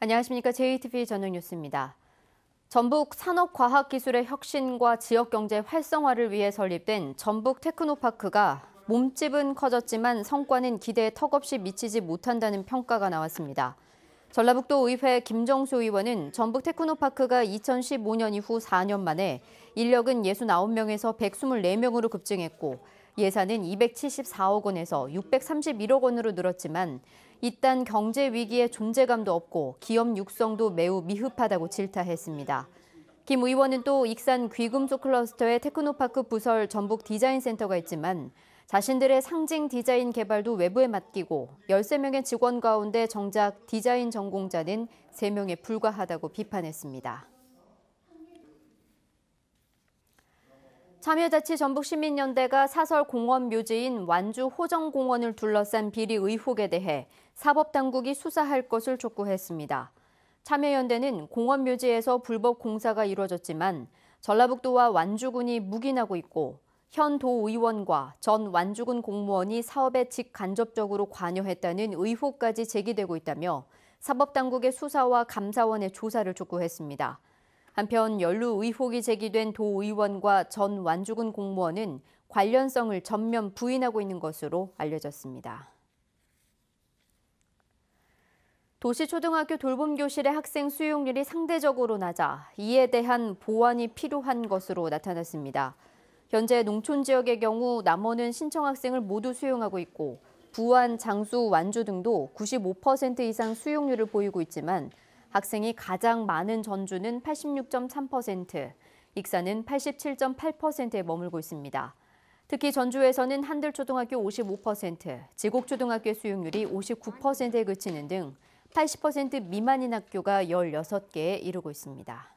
안녕하십니까. j t v 전용 뉴스입니다. 전북 산업과학기술의 혁신과 지역경제 활성화를 위해 설립된 전북 테크노파크가 몸집은 커졌지만 성과는 기대에 턱없이 미치지 못한다는 평가가 나왔습니다. 전라북도 의회 김정수 의원은 전북 테크노파크가 2015년 이후 4년 만에 인력은 69명에서 124명으로 급증했고 예산은 274억 원에서 631억 원으로 늘었지만 이딴 경제 위기의 존재감도 없고 기업 육성도 매우 미흡하다고 질타했습니다. 김 의원은 또 익산 귀금속 클러스터의 테크노파크 부설 전북 디자인 센터가 있지만 자신들의 상징 디자인 개발도 외부에 맡기고 13명의 직원 가운데 정작 디자인 전공자는 3명에 불과하다고 비판했습니다. 참여자치 전북시민연대가 사설 공원 묘지인 완주 호정공원을 둘러싼 비리 의혹에 대해 사법당국이 수사할 것을 촉구했습니다. 참여연대는 공원 묘지에서 불법 공사가 이뤄졌지만 전라북도와 완주군이 묵인하고 있고 현 도의원과 전 완주군 공무원이 사업에 직간접적으로 관여했다는 의혹까지 제기되고 있다며 사법당국의 수사와 감사원의 조사를 촉구했습니다. 한편 연루 의혹이 제기된 도의원과 전 완주군 공무원은 관련성을 전면 부인하고 있는 것으로 알려졌습니다. 도시초등학교 돌봄교실의 학생 수용률이 상대적으로 낮아 이에 대한 보완이 필요한 것으로 나타났습니다. 현재 농촌 지역의 경우 남원은 신청 학생을 모두 수용하고 있고 부안, 장수, 완주 등도 95% 이상 수용률을 보이고 있지만 학생이 가장 많은 전주는 86.3%, 익산은 87.8%에 머물고 있습니다. 특히 전주에서는 한들초등학교 55%, 지곡초등학교 수용률이 59%에 그치는 등 80% 미만인 학교가 16개에 이르고 있습니다.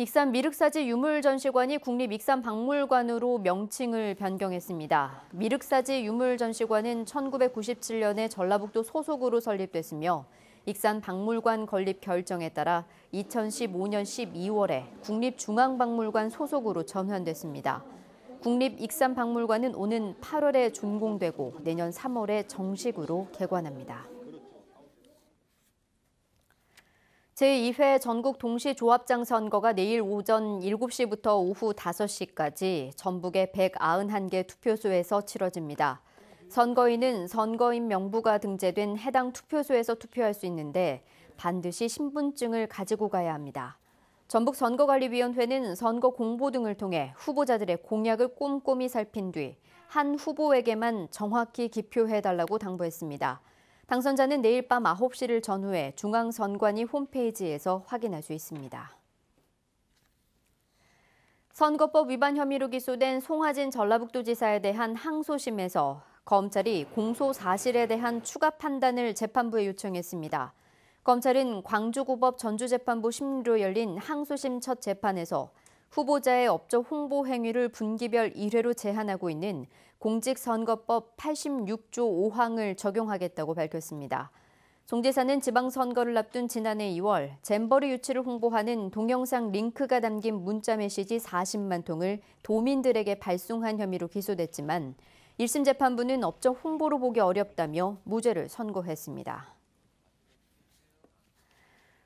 익산 미륵사지 유물전시관이 국립익산박물관으로 명칭을 변경했습니다. 미륵사지 유물전시관은 1997년에 전라북도 소속으로 설립됐으며 익산박물관 건립 결정에 따라 2015년 12월에 국립중앙박물관 소속으로 전환됐습니다. 국립익산박물관은 오는 8월에 준공되고 내년 3월에 정식으로 개관합니다. 제2회 전국 동시조합장 선거가 내일 오전 7시부터 오후 5시까지 전북의 191개 투표소에서 치러집니다. 선거인은 선거인 명부가 등재된 해당 투표소에서 투표할 수 있는데 반드시 신분증을 가지고 가야 합니다. 전북선거관리위원회는 선거 공보 등을 통해 후보자들의 공약을 꼼꼼히 살핀 뒤 한 후보에게만 정확히 기표해달라고 당부했습니다. 당선자는 내일 밤 9시를 전후해 중앙선관위 홈페이지에서 확인할 수 있습니다. 선거법 위반 혐의로 기소된 송하진 전라북도지사에 대한 항소심에서 검찰이 공소 사실에 대한 추가 판단을 재판부에 요청했습니다. 검찰은 광주고법 전주재판부 심리로 열린 항소심 첫 재판에서 후보자의 업적 홍보 행위를 분기별 1회로 제한하고 있는 공직선거법 86조 5항을 적용하겠다고 밝혔습니다. 송재사는 지방선거를 앞둔 지난해 2월 잼버리 유치를 홍보하는 동영상 링크가 담긴 문자 메시지 40만 통을 도민들에게 발송한 혐의로 기소됐지만 1심 재판부는 업적 홍보로 보기 어렵다며 무죄를 선고했습니다.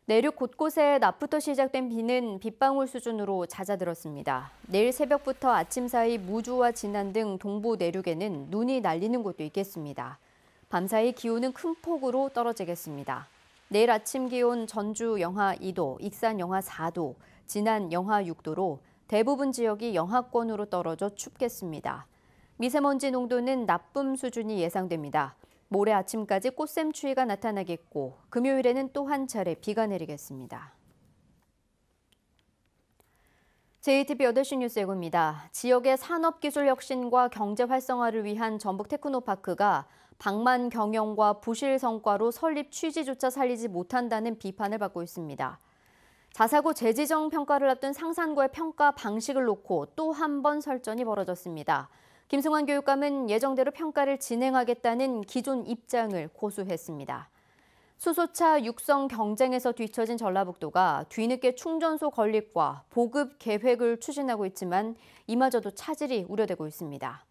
내륙 곳곳에 낮부터 시작된 비는 빗방울 수준으로 잦아들었습니다. 내일 새벽부터 아침 사이 무주와 진안 등 동부 내륙에는 눈이 날리는 곳도 있겠습니다. 밤사이 기온은 큰 폭으로 떨어지겠습니다. 내일 아침 기온 전주 영하 2도, 익산 영하 4도, 진안 영하 6도로 대부분 지역이 영하권으로 떨어져 춥겠습니다. 미세먼지 농도는 나쁨 수준이 예상됩니다. 모레 아침까지 꽃샘추위가 나타나겠고 금요일에는 또 한 차례 비가 내리겠습니다. JTB 8시 뉴스 예고입니다. 지역의 산업기술 혁신과 경제 활성화를 위한 전북 테크노파크가 방만 경영과 부실 성과로 설립 취지조차 살리지 못한다는 비판을 받고 있습니다. 자사고 재지정 평가를 앞둔 상산고의 평가 방식을 놓고 또 한 번 설전이 벌어졌습니다. 김승환 교육감은 예정대로 평가를 진행하겠다는 기존 입장을 고수했습니다. 수소차 육성 경쟁에서 뒤처진 전라북도가 뒤늦게 충전소 건립과 보급 계획을 추진하고 있지만 이마저도 차질이 우려되고 있습니다.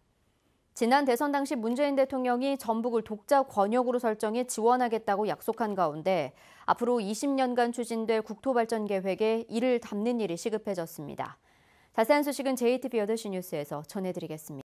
지난 대선 당시 문재인 대통령이 전북을 독자 권역으로 설정해 지원하겠다고 약속한 가운데 앞으로 20년간 추진될 국토발전 계획에 이를 담는 일이 시급해졌습니다. 자세한 소식은 JTBC 8시 뉴스에서 전해드리겠습니다.